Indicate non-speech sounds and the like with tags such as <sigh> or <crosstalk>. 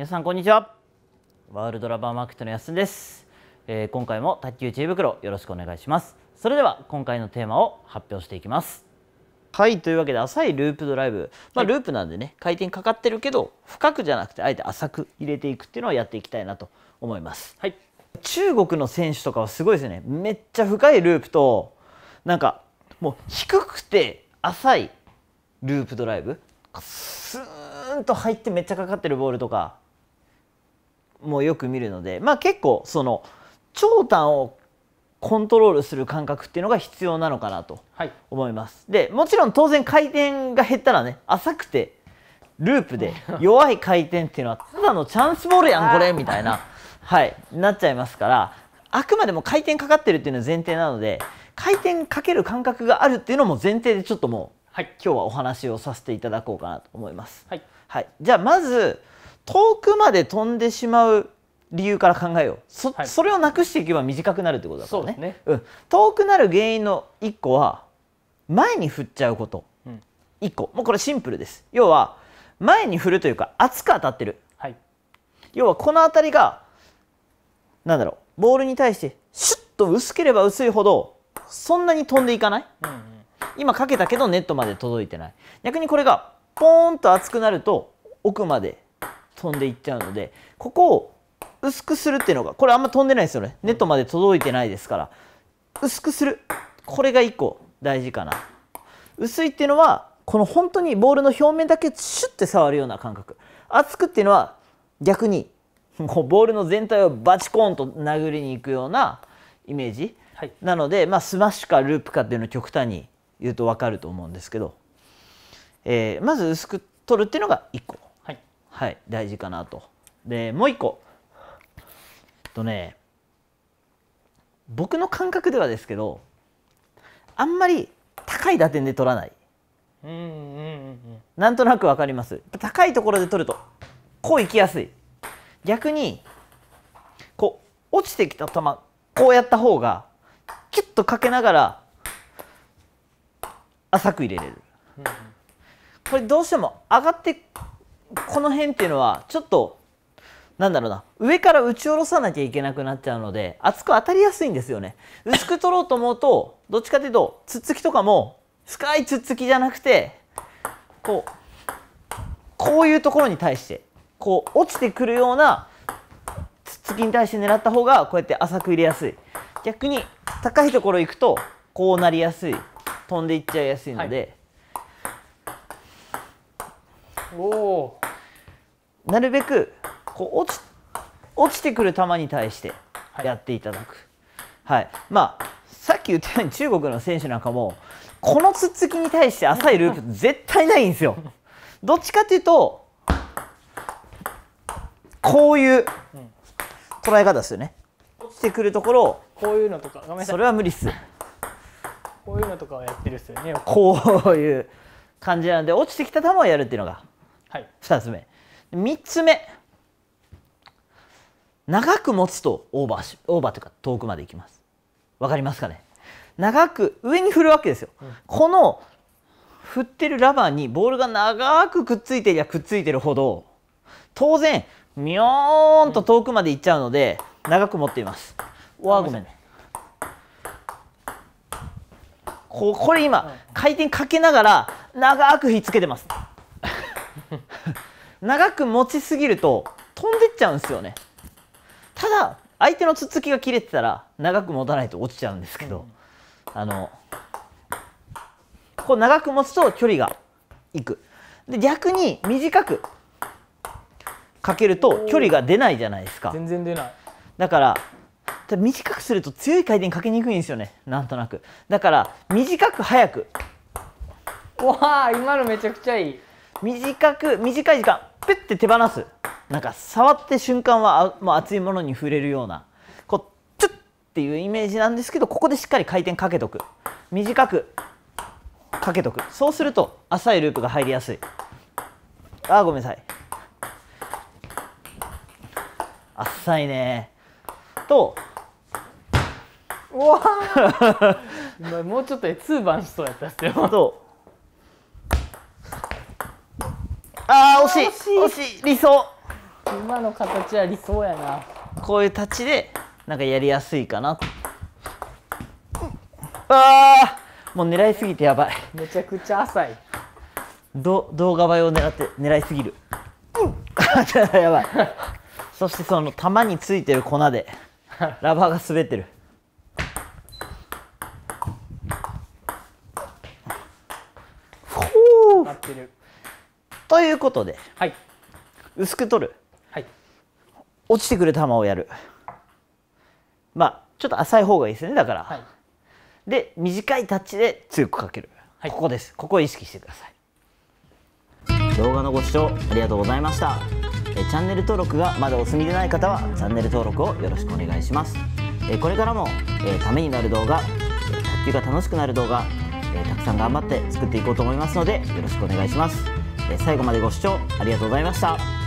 皆さんこんにちはワールドラバーマーケットのやすんです、えー、今回も卓球知恵袋よろしくお願いしますそれでは今回のテーマを発表していきますはいというわけで浅いループドライブ、まあ、ループなんでね回転かかってるけど深くじゃなくてあえて浅く入れていくっていうのをやっていきたいなと思います、はい、中国の選手とかはすごいですよねめっちゃ深いループとなんかもう低くて浅いループドライブスーンと入ってめっちゃかかってるボールとかもよく見るので、まあ、結構その長短をコントロールする感覚っていうのが必要なのかなと思います。はい、でもちろん当然回転が減ったらね浅くてループで <laughs> 弱い回転っていうのはただのチャンスボールやんこれみたいな、はい、なっちゃいますからあくまでも回転かかってるっていうのは前提なので回転かける感覚があるっていうのも前提でちょっともう、はい、今日はお話をさせていただこうかなと思います。はい、はい、じゃあまず遠くまで飛んでしまう理由から考えようそはい、それをなくしていけば短くなるってことだからね、ね、うん、遠くなる原因の1個は前に振っちゃうこと、うん、1個もうこれシンプルです要は前に振るというか厚く当たってる、はい、要はこの辺りがなんだろうボールに対してシュッと薄ければ薄いほどそんなに飛んでいかない、うんうん、今かけたけどネットまで届いてない逆にこれがポーンと厚くなると奥まで飛んでいっちゃうのでここを薄くするっていうのがこれあんま飛んでないですよねネットまで届いてないですから薄くするこれが1個大事かな薄いっていうのはこの本当にボールの表面だけシュッて触るような感覚厚くっていうのは逆にもうボールの全体をバチコーンと殴りに行くようなイメージ、はい、なので、まあ、スマッシュかループかっていうのを極端に言うと分かると思うんですけど、えー、まず薄く取るっていうのが1個。はい大事かなとでもう一個とね僕の感覚ではですけどあんまり高い打点で取らない、うんうんうん、うん。なんとなくわかります高いところで取るとこう行きやすい逆にこう落ちてきた球こうやった方がキュッとかけながら浅く入れれる、これどうしても上がってこの辺っていうのはちょっとなんだろうな上から打ち下ろさなきゃいけなくなっちゃうので厚く当たりやすいんですよね薄く取ろうと思うとどっちかというとつっつきとかも深いつっつきじゃなくてこうこういうところに対してこう落ちてくるようなつっつきに対して狙った方がこうやって浅く入れやすい逆に高いところ行くとこうなりやすい飛んでいっちゃいやすいので、はい、おおなるべくこう落ち落ちてくる球に対してやっていただく、はい、はい、まあ、さっき言ったように中国の選手なんかもこの突っつきに対して浅いループ <laughs> 絶対ないんですよ。どっちかっていうとこういう捉え方ですよね。落ちてくるところをこういうのとかごめんなさいそれは無理っす。こういうのとかはやってるっすよね。こういう感じなんで落ちてきた球をやるっていうのが2つ目。はい、2つ目3つ目長く持つとオーバーしオーバーというか遠くまでいきますわかりますかね長く上に振るわけですよ、うん、この振ってるラバーにボールが長くくっついてりゃくっついてるほど当然ミョーンと遠くまで行っちゃうので長く持っていますわごめんねここれ今回転かけながら長くひっつけてます <laughs> 長く持ちすぎると飛んでっちゃうんですよねただ相手のつつきが切れてたら長く持たないと落ちちゃうんですけど、うん、あのこう長く持つと距離がいくで逆に短くかけると距離が出ないじゃないですか全然出ないだから短くすると強い回転かけにくいんですよねなんとなくだから短く早くわあ今のめちゃくちゃいい短く短い時間プッて手放すなんか触って瞬間はもう熱いものに触れるようなこうチュッっていうイメージなんですけどここでしっかり回転かけとく短くかけとくそうすると浅いループが入りやすいあーごめんなさい浅いねとうわ <laughs> もうちょっとで2番しそうやったっすよとああ惜しい惜しい理想今の形は理想やなこういう立ちでなんかやりやすいかなああ、もう狙いすぎてやばいめちゃくちゃ浅いど動画映えを狙って狙いすぎる、うん、<laughs> やばいそしてその玉についてる粉でラバーが滑ってるということで、はい、薄く取る、はい、落ちてくる球をやるまあちょっと浅い方がいいですねだから、はい、で短いタッチで強くかける、はい、ここですここを意識してください動画のご視聴ありがとうございましたえチャンネル登録がまだお済みでない方はチャンネル登録をよろしくお願いしますえこれからも、えためになる動画卓球が楽しくなる動画、えたくさん頑張って作っていこうと思いますのでよろしくお願いします最後までご視聴ありがとうございました